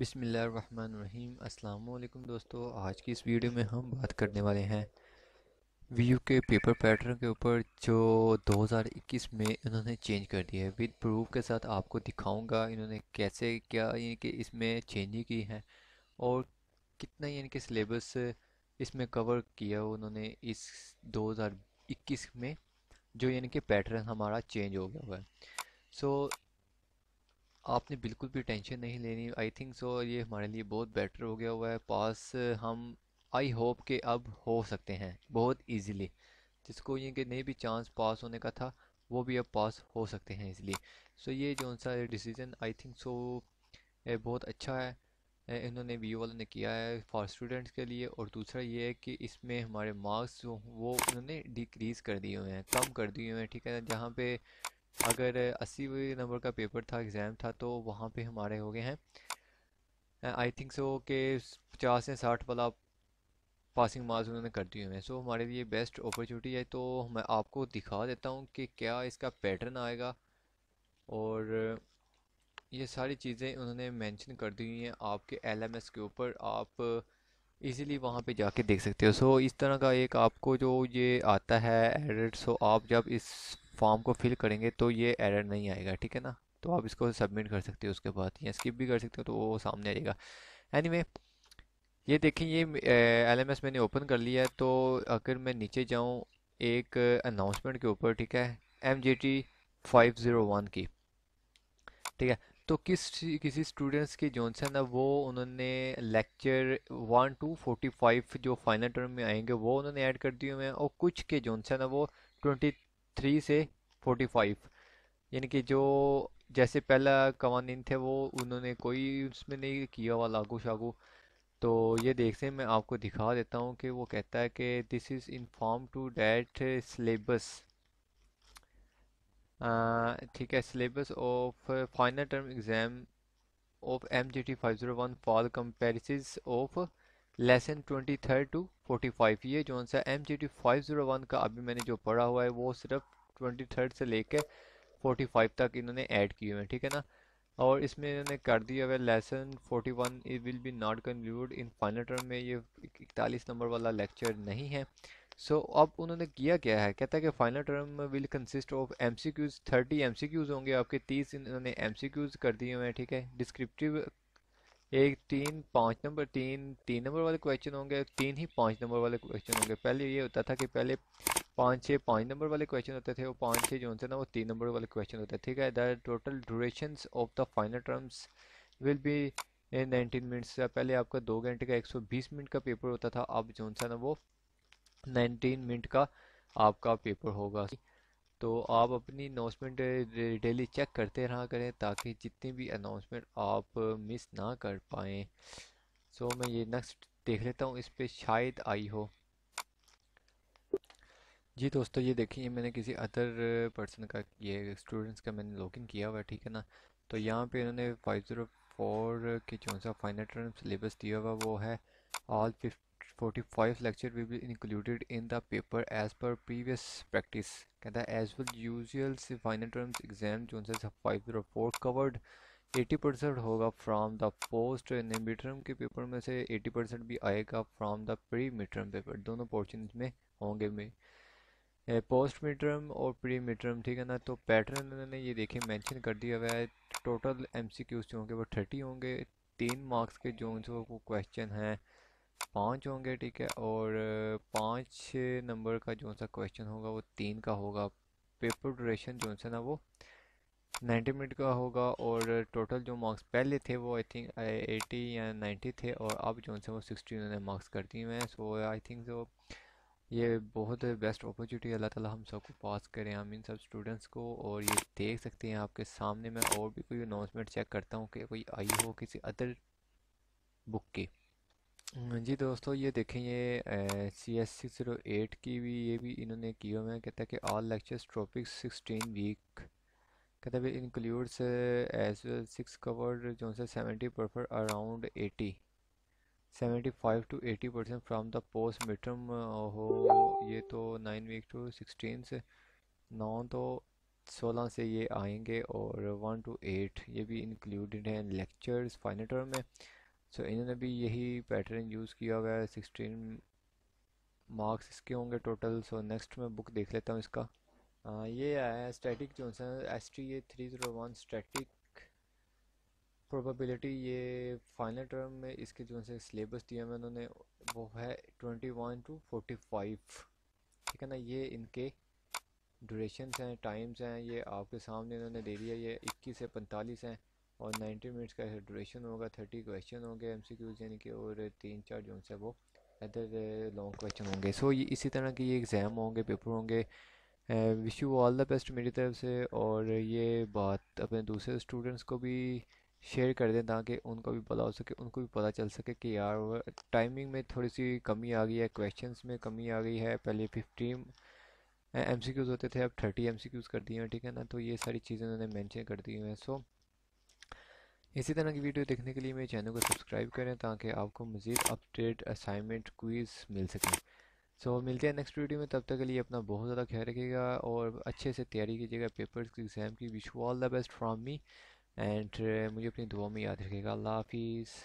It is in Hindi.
बिसमीम् अल्लाम दोस्तों आज की इस वीडियो में हम बात करने वाले हैं वी के पेपर पैटर्न के ऊपर जो 2021 में इन्होंने चेंज कर दिया है विद प्रूफ के साथ आपको दिखाऊंगा इन्होंने कैसे क्या यानी कि इसमें चेंजिंग की है और कितना यानी कि सिलेबस इसमें कवर किया उन्होंने इस 2021 में जो यानी कि पैटर्न हमारा चेंज हो गया हुआ है सो so, आपने बिल्कुल भी टेंशन नहीं लेनी आई थिंक सो ये हमारे लिए बहुत बेटर हो गया हुआ है पास हम आई होप के अब हो सकते हैं बहुत इजीली जिसको ये कि नहीं भी चांस पास होने का था वो भी अब पास हो सकते हैं इसलिए सो so, ये जो सा डिसीज़न आई थिंक सो बहुत अच्छा है इन्होंने वी वालों ने किया है फॉर स्टूडेंट्स के लिए और दूसरा ये है कि इसमें हमारे मार्क्स जो वो उन्होंने डिक्रीज़ कर दिए हुए हैं कम कर दिए हुए हैं ठीक है जहाँ पे अगर अस्सी नंबर का पेपर था एग्ज़ाम था तो वहाँ पे हमारे हो गए हैं आई थिंक सो के पचास से साठ वाला पासिंग मार्क्स उन्होंने कर दिए हुए हैं सो हमारे लिए बेस्ट अपॉर्चुनिटी है तो मैं आपको दिखा देता हूँ कि क्या इसका पैटर्न आएगा और ये सारी चीज़ें उन्होंने मेंशन कर दी हुई हैं आपके एलएमएस के ऊपर आप इजीली वहाँ पे जाके देख सकते हो सो so, इस तरह का एक आपको जो ये आता है एडिट सो so, आप जब इस फॉर्म को फिल करेंगे तो ये एरर नहीं आएगा ठीक है ना तो आप इसको सबमिट कर सकते हो उसके बाद या स्किप भी कर सकते हो तो वो सामने आएगा एनी anyway, ये देखें ये एल एम एस मैंने ओपन कर लिया है तो अगर मैं नीचे जाऊँ एक अनाउंसमेंट के ऊपर ठीक है M J T five zero one की ठीक है तो किस किसी स्टूडेंट्स के जॉनसन है वो उन्होंने lecture one to forty five जो फाइनल टर्म में आएंगे वो उन्होंने ऐड कर दिए हुए हैं और कुछ के जॉनसन है वो ट्वेंटी थ्री से फोर्टी फाइव यानी कि जो जैसे पहला कवानीन थे वो उन्होंने कोई उसमें नहीं किया हुआ लागू शागू तो ये देखते हैं मैं आपको दिखा देता हूँ कि वो कहता है कि this is inform to date syllabus ठीक है syllabus of final term exam of M G T five zero one for compares of lesson twenty third to forty five ये जो सा M G T five zero one का अभी मैंने जो पढ़ा हुआ है वो सिर्फ ट्वेंटी थर्ड से लेके फोर्टी फाइव तक इन्होंने ऐड किए हुए हैं ठीक है ना और इसमें इन्होंने कर दिया हुआ lesson forty one it will be not conclude in final term में ये इकतालीस नंबर वाला लेक्चर नहीं है सो so, अब उन्होंने किया क्या है कहता है कि final term will consist of M C Qs thirty M C Qs होंगे आपके तीस इन्होंने एम सी क्यूज़ कर दिए हुए हैं ठीक है डिस्क्रिप्टिव एक तीन पाँच नंबर तीन तीन नंबर वाले क्वेश्चन होंगे तीन ही पाँच नंबर वाले क्वेश्चन होंगे पहले ये होता था कि पहले पाँच छः पाँच नंबर वाले क्वेश्चन होते थे वो पाँच छः जो होते ना वो तीन नंबर वाले क्वेश्चन होते थे ठीक है the total duration of the final terms will be in nineteen minutes पहले आपका दो घंटे का एक सौ बीस मिनट का पेपर होता था अब जो सा ना वो नाइनटीन मिनट का आपका पेपर होगा तो आप अपनी अनाउंसमेंट डेली चेक करते रहा करें ताकि जितनी भी अनाउंसमेंट आप मिस ना कर पाएँ सो so, मैं ये नेक्स्ट देख लेता हूँ इस पर शायद आई हो जी दोस्तों ये देखिए मैंने किसी अदर पर्सन का ये स्टूडेंट्स का मैंने लॉगिन किया हुआ ठीक है ना तो यहाँ पे इन्होंने फाइव ज़ीरो फोर के जो सा फाइनल टर्म सिलेबस दिया हुआ वो है all fifth 45 lecture will be included in the paper as per previous practice कहता है as well usual se final terms exam jo उनसे 504 covered 80% होगा from the post mid term के पेपर में से 80% भी आएगा from the pre mid term paper दोनों पोर्शन में होंगे में पोस्ट मिड टर्म और प्री मिड टर्म ठीक है ना तो पैटर्न उन्होंने ये देखे मेंशन कर दिया हुआ है टोटल एमसीक्यूज जो होंगे वो थर्टी होंगे तीन मार्क्स के जो वो क्वेश्चन हैं पाँच होंगे ठीक है और पाँच नंबर का जो सा क्वेश्चन होगा वो तीन का होगा पेपर ड्यूरेशन जो सा ना वो नाइन्टी मिनट का होगा और टोटल जो मार्क्स पहले थे वो आई थिंक एटी या नाइन्टी थे और अब जो से वो सिक्सटी उन्होंने मार्क्स कर दिए हैं सो आई थिंक सो ये बहुत बेस्ट अपॉर्चुनिटी अल्लाह ताला हम सबको पास करें हम इन सब स्टूडेंट्स को और ये देख सकते हैं आपके सामने मैं और भी कोई अनाउंसमेंट चेक करता हूँ कि कोई आई हो किसी अदर बुक की जी दोस्तों ये देखें ये C S six zero eight की भी ये भी इन्होंने की हुए कहता है कि all lectures topic sixteen week कहता है includes as well six covered जो से सेवेंटी परफर around eighty seventy five to eighty percent from the post mid हो ये तो नाइन वीक टू सिक्सटीन से नौ तो सोलह से ये आएंगे और वन टू एट ये भी इंक्लूडेड हैं लेक्चर्स फाइनल टर्म में सो इन्होंने भी यही पैटर्न यूज़ किया हुआ है सिक्सटीन मार्क्स इसके होंगे टोटल सो नेक्स्ट मैं बुक देख लेता हूँ इसका आ, ये आया है स्टैटिक जो S T A three zero one static probability ये फाइनल टर्म में इसके जो है सिलेबस दिया है उन्होंने वो है twenty one to forty five ठीक है ना ये इनके ड्यूरेशंस हैं टाइम्स हैं ये आपके सामने इन्होंने दे दिया ये इक्कीस से पैंतालीस हैं और 90 मिनट्स का ड्यूरेशन होगा 30 क्वेश्चन होंगे एम यानी कि और तीन चार जो है वो अदर लॉन्ग क्वेश्चन होंगे सो so, ये इसी तरह के ये एग्ज़ाम होंगे पेपर होंगे wish you all the best मेरी तरफ से और ये बात अपने दूसरे स्टूडेंट्स को भी शेयर कर दें ताकि उनको भी पता हो सके उनको भी पता चल सके कि यार टाइमिंग में थोड़ी सी कमी आ गई है क्वेश्चंस में कमी आ गई है पहले फिफ्टीन एम uh, होते थे अब थर्टी एम कर दिए हैं ठीक है ना तो ये सारी चीज़ें उन्होंने मैंशन कर दी हुई हैं सो इसी तरह की वीडियो देखने के लिए मेरे चैनल को सब्सक्राइब करें ताकि आपको मज़ीद अपडेट असाइनमेंट क्वीज़ मिल सके सो so, मिलते हैं नेक्स्ट वीडियो में तब तक के लिए अपना बहुत ज़्यादा ख्याल रखिएगा और अच्छे से तैयारी कीजिएगा पेपर्स की एग्ज़ाम की wish you all the best from me and मुझे अपनी दुआ में याद रखेगा अल्लाह हाफिज़